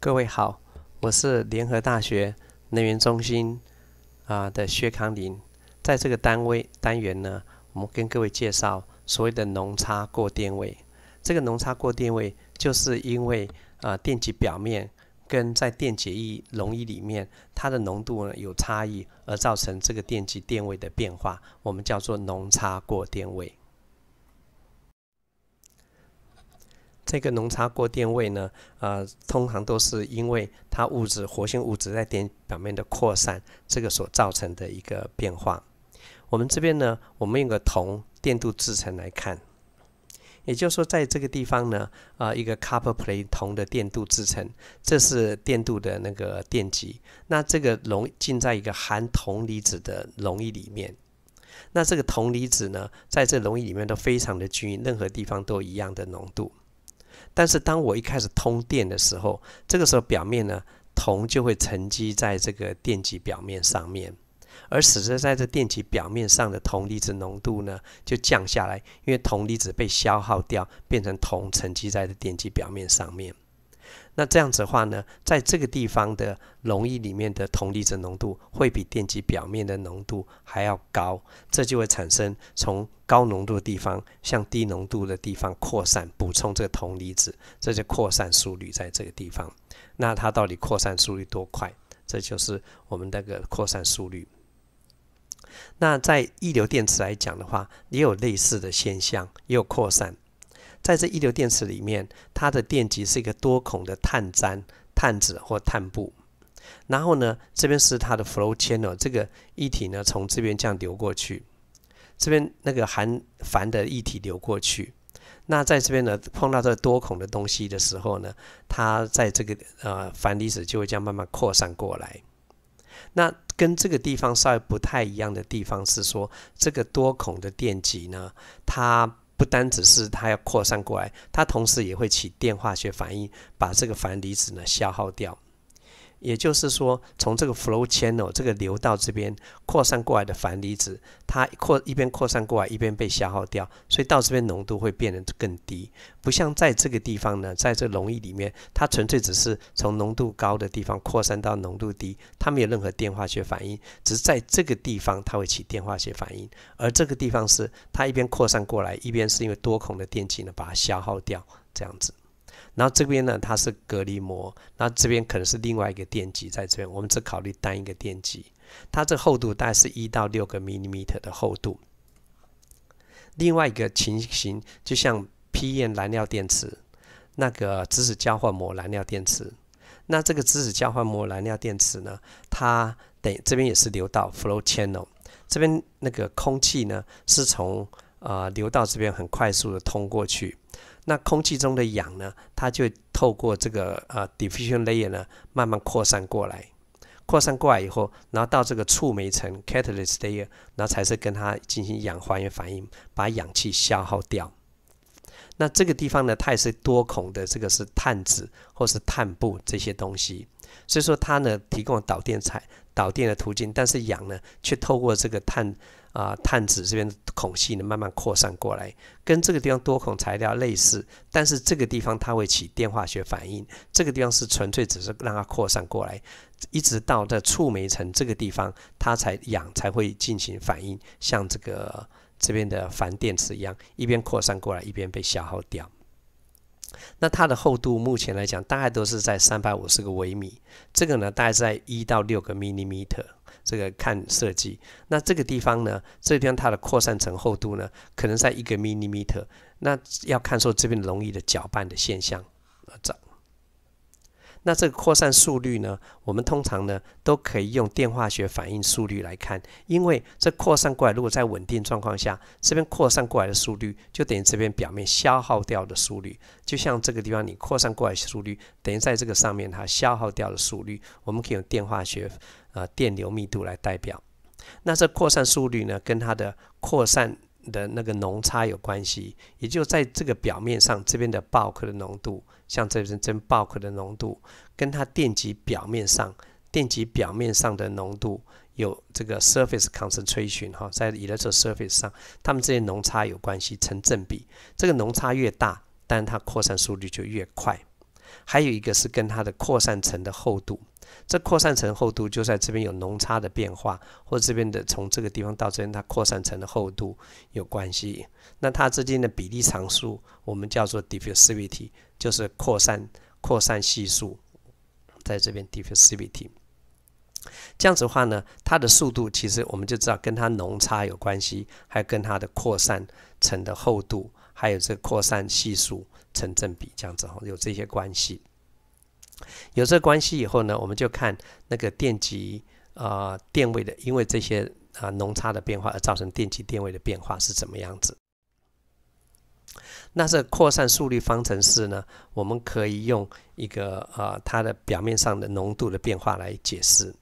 各位好，我是联合大学能源中心啊的薛康林。在这个单位单元呢，我们跟各位介绍所谓的浓差过电位。这个浓差过电位，就是因为啊电极表面跟在电解液溶液里面它的浓度呢有差异，而造成这个电极电位的变化，我们叫做浓差过电位。这个浓差过电位呢，呃，通常都是因为它物质活性物质在电表面的扩散，这个所造成的一个变化。我们这边呢，我们用个铜电镀制成来看，也就是说，在这个地方呢，呃，一个 copper plate 铜的电镀制成，这是电镀的那个电极。那这个溶浸在一个含铜离子的溶液里面，那这个铜离子呢，在这溶液里面都非常的均匀，任何地方都一样的浓度。但是当我一开始通电的时候，这个时候表面呢，铜就会沉积在这个电极表面上面，而使得在这电极表面上的铜离子浓度呢，就降下来，因为铜离子被消耗掉，变成铜沉积在这电极表面上面。那这样子的话呢，在这个地方的溶液里面的铜离子浓度会比电极表面的浓度还要高，这就会产生从高浓度的地方向低浓度的地方扩散，补充这个铜离子，这就扩散速率在这个地方。那它到底扩散速率多快？这就是我们那个扩散速率。那在一流电池来讲的话，也有类似的现象，也有扩散。在这一流电池里面，它的电极是一个多孔的碳毡、碳纸或碳布。然后呢，这边是它的 flow channel，这个液体呢从这边这样流过去，这边那个含钒的液体流过去。那在这边呢，碰到这多孔的东西的时候呢，它在这个呃钒离子就会这样慢慢扩散过来。那跟这个地方稍微不太一样的地方是说，这个多孔的电极呢，它。不单只是它要扩散过来，它同时也会起电化学反应，把这个反离子呢消耗掉。也就是说，从这个 flow channel 这个流道这边扩散过来的钒离子，它扩一边扩散过来一边被消耗掉，所以到这边浓度会变得更低。不像在这个地方呢，在这溶液里面，它纯粹只是从浓度高的地方扩散到浓度低，它没有任何电化学反应，只是在这个地方它会起电化学反应，而这个地方是它一边扩散过来，一边是因为多孔的电极呢把它消耗掉，这样子。然后这边呢，它是隔离膜，然后这边可能是另外一个电极，在这边我们只考虑单一个电极，它这厚度大概是一到六个 millimeter 的厚度。另外一个情形，就像 p n 燃料电池，那个质子交换膜燃料电池，那这个质子交换膜燃料电池呢，它等这边也是流到 flow channel，这边那个空气呢是从啊流到这边很快速的通过去。那空气中的氧呢？它就透过这个呃 diffusion layer 呢，慢慢扩散过来。扩散过来以后，然后到这个触媒层 catalyst layer，后才是跟它进行氧还原反应，把氧气消耗掉。那这个地方呢，它也是多孔的，这个是碳子或是碳布这些东西。所以说它呢提供了导电材导电的途径，但是氧呢却透过这个碳啊碳子这边的孔隙呢慢慢扩散过来，跟这个地方多孔材料类似，但是这个地方它会起电化学反应，这个地方是纯粹只是让它扩散过来，一直到在触媒层这个地方，它才氧才会进行反应，像这个这边的钒电池一样，一边扩散过来一边被消耗掉。那它的厚度目前来讲，大概都是在三百五十个微米。这个呢，大概在一到六个 millimeter，这个看设计。那这个地方呢，这个、地方它的扩散层厚度呢，可能在一个 millimeter。那要看说这边容易的搅拌的现象。好，走。那这个扩散速率呢？我们通常呢都可以用电化学反应速率来看，因为这扩散过来，如果在稳定状况下，这边扩散过来的速率就等于这边表面消耗掉的速率。就像这个地方，你扩散过来速率等于在这个上面它消耗掉的速率，我们可以用电化学呃电流密度来代表。那这扩散速率呢，跟它的扩散。的那个浓差有关系，也就在这个表面上，这边的 bulk 的浓度，像这边真 bulk 的浓度，跟它电极表面上，电极表面上的浓度有这个 surface concentration 哈，在 e l e c t r o surface 上，它们这些浓差有关系，成正比。这个浓差越大，但它扩散速率就越快。还有一个是跟它的扩散层的厚度，这扩散层厚度就在这边有浓差的变化，或这边的从这个地方到这边，它扩散层的厚度有关系。那它之间的比例常数，我们叫做 diffusivity，就是扩散扩散系数，在这边 diffusivity。这样子的话呢，它的速度其实我们就知道跟它浓差有关系，还跟它的扩散层的厚度。还有这扩散系数成正比，这样子哦，有这些关系。有这关系以后呢，我们就看那个电极啊电位的，因为这些啊浓差的变化而造成电极电位的变化是怎么样子。那这扩散速率方程式呢，我们可以用一个啊它的表面上的浓度的变化来解释。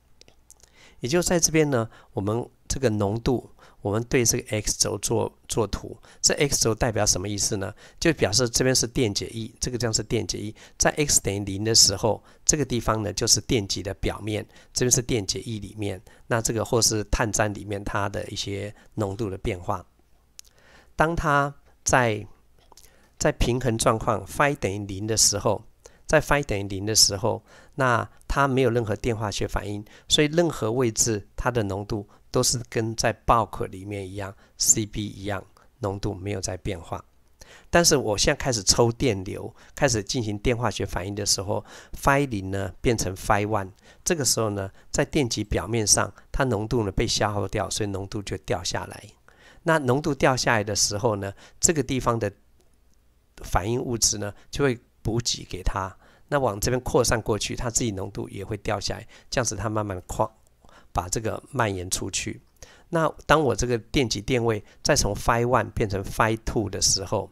也就在这边呢，我们这个浓度。我们对这个 x 轴做做图，这 x 轴代表什么意思呢？就表示这边是电解液，这个地方是电解液。在 x 等于零的时候，这个地方呢就是电极的表面，这边是电解液里面。那这个或是碳站里面它的一些浓度的变化。当它在在平衡状况，phi 等于零的时候，在 phi 等于零的时候，那它没有任何电化学反应，所以任何位置它的浓度。都是跟在 bulk 里面一样，C B 一样，浓度没有在变化。但是我现在开始抽电流，开始进行电化学反应的时候，phi 零呢变成 phi one，这个时候呢，在电极表面上，它浓度呢被消耗掉，所以浓度就掉下来。那浓度掉下来的时候呢，这个地方的反应物质呢就会补给给它。那往这边扩散过去，它自己浓度也会掉下来，这样子它慢慢扩。把这个蔓延出去。那当我这个电极电位再从 phi one 变成 phi two 的时候，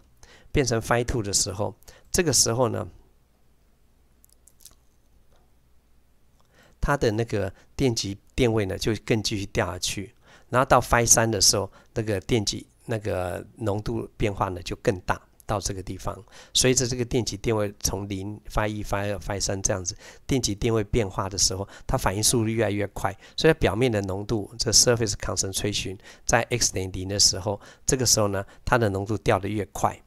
变成 phi two 的时候，这个时候呢，它的那个电极电位呢就更继续掉下去。然后到 phi 三的时候，那个电极那个浓度变化呢就更大。到这个地方，随着这个电极电位从零、发一、发二、发三这样子，电极电位变化的时候，它反应速率越来越快，所以表面的浓度，这 surface concentration，在 x 等于零的时候，这个时候呢，它的浓度掉得越快，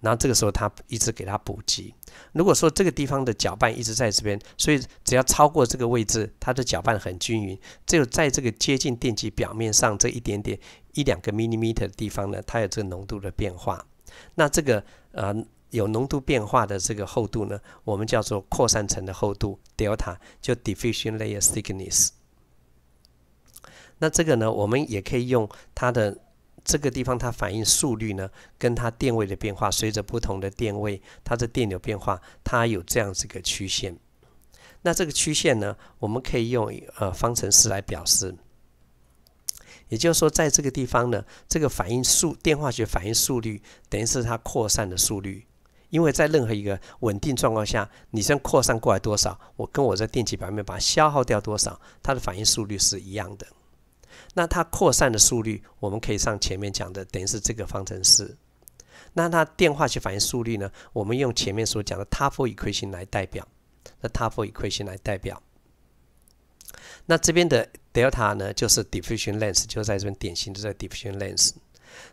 然后这个时候它一直给它补给。如果说这个地方的搅拌一直在这边，所以只要超过这个位置，它的搅拌很均匀，只有在这个接近电极表面上这一点点一两个 millimeter 的地方呢，它有这个浓度的变化。那这个呃有浓度变化的这个厚度呢，我们叫做扩散层的厚度 delta，就 diffusion layer thickness。那这个呢，我们也可以用它的这个地方它反应速率呢，跟它电位的变化，随着不同的电位，它的电流变化，它有这样子一个曲线。那这个曲线呢，我们可以用呃方程式来表示。也就是说，在这个地方呢，这个反应速电化学反应速率等于是它扩散的速率，因为在任何一个稳定状况下，你先扩散过来多少，我跟我在电极表面把它消耗掉多少，它的反应速率是一样的。那它扩散的速率，我们可以上前面讲的，等于是这个方程式。那它电化学反应速率呢，我们用前面所讲的 t a f f l equation 来代表。那 t a f f l equation 来代表。那这边的。Delta 呢，就是 diffusion lens，就在这边典型的这个 diffusion lens。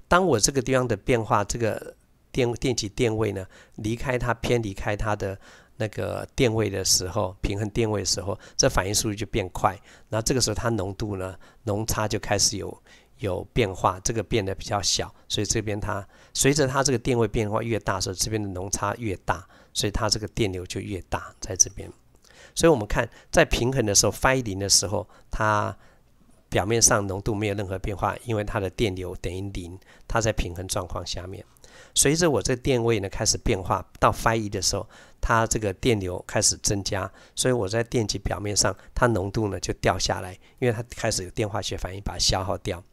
当我这个地方的变化，这个电电极电位呢，离开它偏离开它的那个电位的时候，平衡电位的时候，这反应速率就变快。那这个时候它浓度呢，浓差就开始有有变化，这个变得比较小。所以这边它随着它这个电位变化越大时候，这边的浓差越大，所以它这个电流就越大，在这边。所以，我们看在平衡的时候 i 零的时候，它表面上浓度没有任何变化，因为它的电流等于零，它在平衡状况下面。随着我这电位呢开始变化，到 phi 一的时候，它这个电流开始增加，所以我在电极表面上，它浓度呢就掉下来，因为它开始有电化学反应把它消耗掉。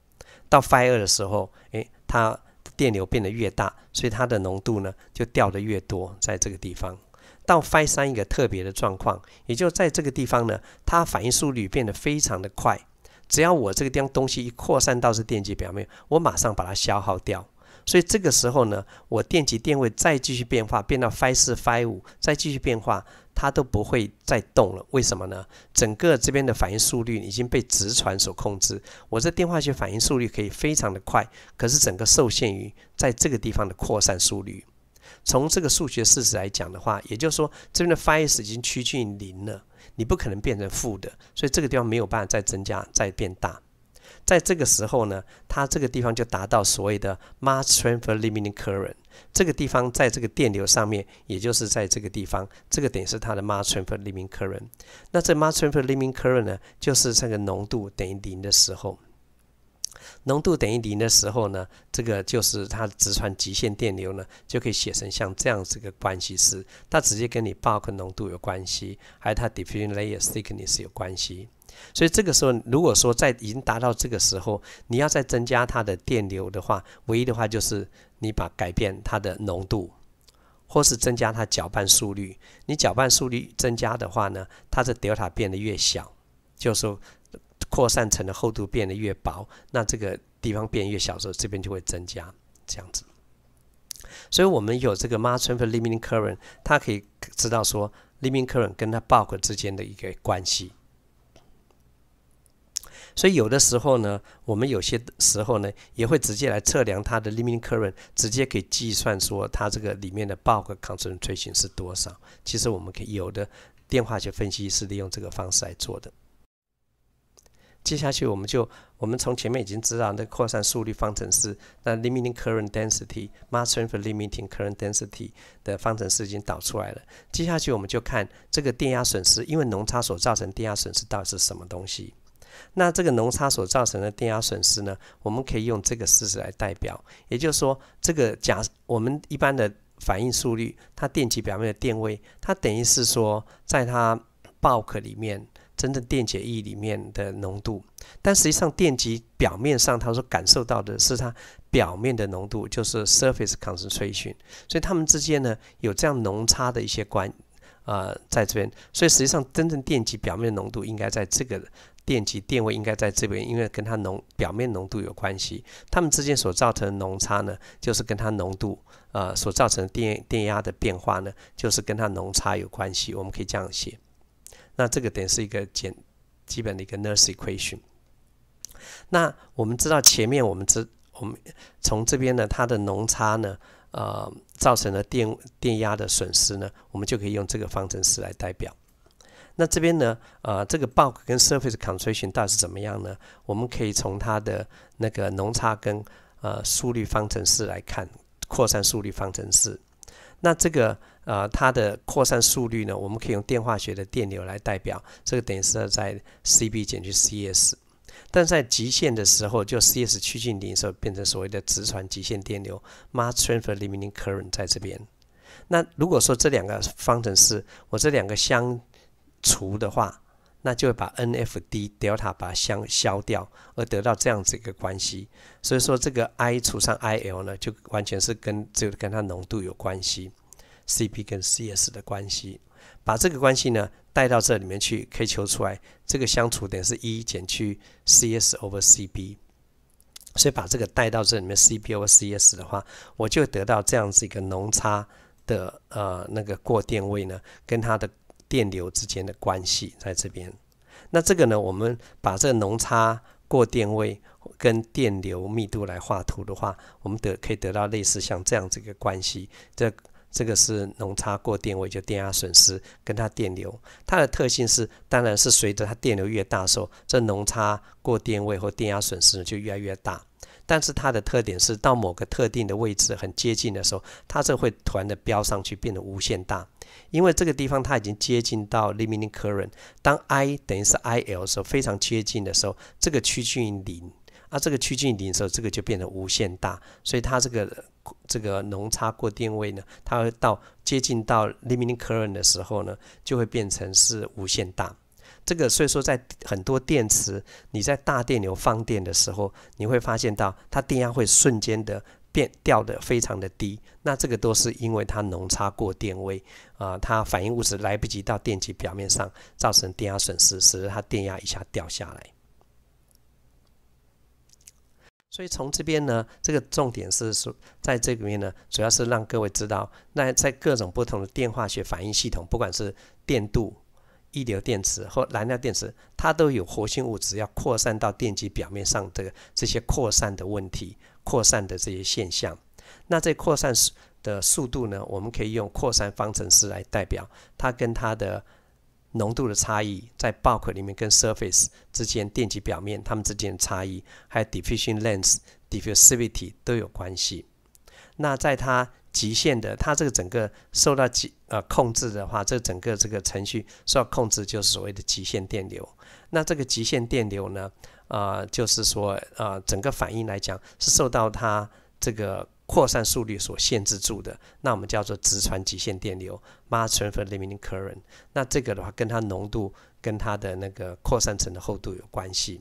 到 phi 二的时候，诶，它电流变得越大，所以它的浓度呢就掉的越多，在这个地方。到 phi 三一个特别的状况，也就在这个地方呢，它反应速率变得非常的快。只要我这个地方东西一扩散到是电极表面，我马上把它消耗掉。所以这个时候呢，我电极电位再继续变化，变到 phi 四、phi 五，再继续变化，它都不会再动了。为什么呢？整个这边的反应速率已经被直传所控制。我这电化学反应速率可以非常的快，可是整个受限于在这个地方的扩散速率。从这个数学事实来讲的话，也就是说，这边的 Φ 已经趋近于零了，你不可能变成负的，所以这个地方没有办法再增加、再变大。在这个时候呢，它这个地方就达到所谓的 mass transfer limiting current。这个地方在这个电流上面，也就是在这个地方，这个点是它的 mass transfer limiting current。那这 mass transfer limiting current 呢，就是这个浓度等于零的时候。浓度等于零的时候呢，这个就是它的直传极限电流呢，就可以写成像这样子一个关系式。它直接跟你 bulk 浓度有关系，还有它 diffusion layer thickness 有关系。所以这个时候，如果说在已经达到这个时候，你要再增加它的电流的话，唯一的话就是你把改变它的浓度，或是增加它搅拌速率。你搅拌速率增加的话呢，它的 delta 变得越小，就说。扩散层的厚度变得越薄，那这个地方变越小的时候，这边就会增加这样子。所以，我们有这个 Martrun f r limiting current，它可以知道说 limiting current 跟它 bulk 之间的一个关系。所以，有的时候呢，我们有些时候呢，也会直接来测量它的 limiting current，直接可以计算说它这个里面的 bulk concentration 是多少。其实，我们可以有的电化学分析是利用这个方式来做的。接下去我们就，我们从前面已经知道那扩散速率方程式，那 limiting current density, mass transfer limiting current density 的方程式已经导出来了。接下去我们就看这个电压损失，因为浓差所造成电压损失到底是什么东西？那这个浓差所造成的电压损失呢，我们可以用这个式子来代表，也就是说，这个假我们一般的反应速率，它电极表面的电位，它等于是说在它 bulk 里面。真正电解液里面的浓度，但实际上电极表面上，它所感受到的是它表面的浓度，就是 surface concentration。所以它们之间呢有这样浓差的一些关，呃，在这边。所以实际上真正电极表面的浓度应该在这个电极电位应该在这边，因为跟它浓表面浓度有关系。它们之间所造成的浓差呢，就是跟它浓度，呃，所造成的电电压的变化呢，就是跟它浓差有关系。我们可以这样写。那这个点是一个简基本的一个 n u r s e equation。那我们知道前面我们知我们从这边呢，它的浓差呢，呃，造成了电电压的损失呢，我们就可以用这个方程式来代表。那这边呢，呃，这个 bulk 跟 surface concentration 到底是怎么样呢？我们可以从它的那个浓差跟呃速率方程式来看扩散速率方程式。那这个呃，它的扩散速率呢，我们可以用电化学的电流来代表，这个等于是在 Cb 减去 Cs，但在极限的时候，就 Cs 趋近零时候，变成所谓的直传极限电流 （mass transfer limiting current） 在这边。那如果说这两个方程式，我这两个相除的话，那就会把 NFD delta 把它消消掉，而得到这样子一个关系。所以说这个 I 除上 I L 呢，就完全是跟这个跟它浓度有关系，C p 跟 C S 的关系。把这个关系呢带到这里面去，可以求出来这个相除等是一减去 C S over C B。所以把这个带到这里面 C p over C S 的话，我就得到这样子一个浓差的呃那个过电位呢，跟它的。电流之间的关系在这边，那这个呢？我们把这个浓差过电位跟电流密度来画图的话，我们得可以得到类似像这样子一个关系。这这个是浓差过电位，就电压损失跟它电流，它的特性是，当然是随着它电流越大，时候，这浓差过电位或电压损失就越来越大。但是它的特点是到某个特定的位置很接近的时候，它这会团的飙上去，变得无限大，因为这个地方它已经接近到 limiting current。当 I 等于是 I_L 时候，非常接近的时候，这个趋近于零，啊，这个趋近于零的时候，这个就变得无限大。所以它这个这个浓差过电位呢，它会到接近到 limiting current 的时候呢，就会变成是无限大。这个所以说，在很多电池，你在大电流放电的时候，你会发现到它电压会瞬间的变掉的非常的低。那这个都是因为它浓差过电位啊，它反应物质来不及到电极表面上，造成电压损失，使得它电压一下掉下来。所以从这边呢，这个重点是说，在这里面呢，主要是让各位知道，那在各种不同的电化学反应系统，不管是电镀。一流电池和燃料电池，它都有活性物质要扩散到电极表面上的这些扩散的问题、扩散的这些现象。那这扩散的速度呢？我们可以用扩散方程式来代表它跟它的浓度的差异，在 bulk 里面跟 surface 之间电极表面它们之间的差异，还有 diffusion length、diffusivity 都有关系。那在它极限的，它这个整个受到极呃控制的话，这整个这个程序受到控制就是所谓的极限电流。那这个极限电流呢，啊，就是说啊，整个反应来讲是受到它这个扩散速率所限制住的。那我们叫做直传极限电流 （mass transfer limiting current）。那这个的话跟它浓度、跟它的那个扩散层的厚度有关系。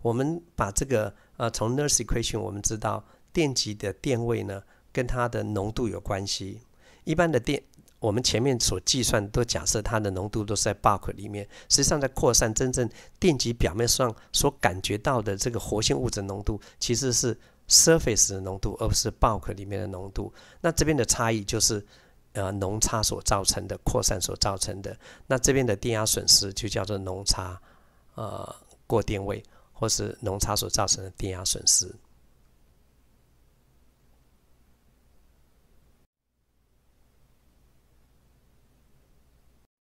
我们把这个呃，从 n u r s e equation 我们知道电极的电位呢。跟它的浓度有关系。一般的电，我们前面所计算都假设它的浓度都是在 bulk 里面，实际上在扩散真正电极表面上所感觉到的这个活性物质浓度，其实是 surface 的浓度，而不是 bulk 里面的浓度。那这边的差异就是，呃，浓差所造成的扩散所造成的。那这边的电压损失就叫做浓差，呃，过电位，或是浓差所造成的电压损失。